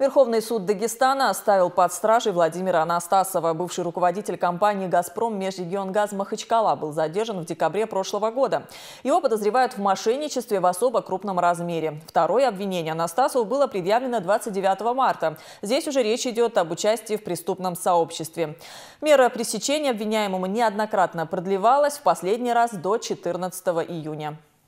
Верховный суд Дагестана оставил под стражей Владимира Анастасова. Бывший руководитель компании «Газпром» Межрегионгаз Махачкала был задержан в декабре прошлого года. Его подозревают в мошенничестве в особо крупном размере. Второе обвинение Анастасову было предъявлено 29 марта. Здесь уже речь идет об участии в преступном сообществе. Мера пресечения обвиняемому неоднократно продлевалась в последний раз до 14 июня.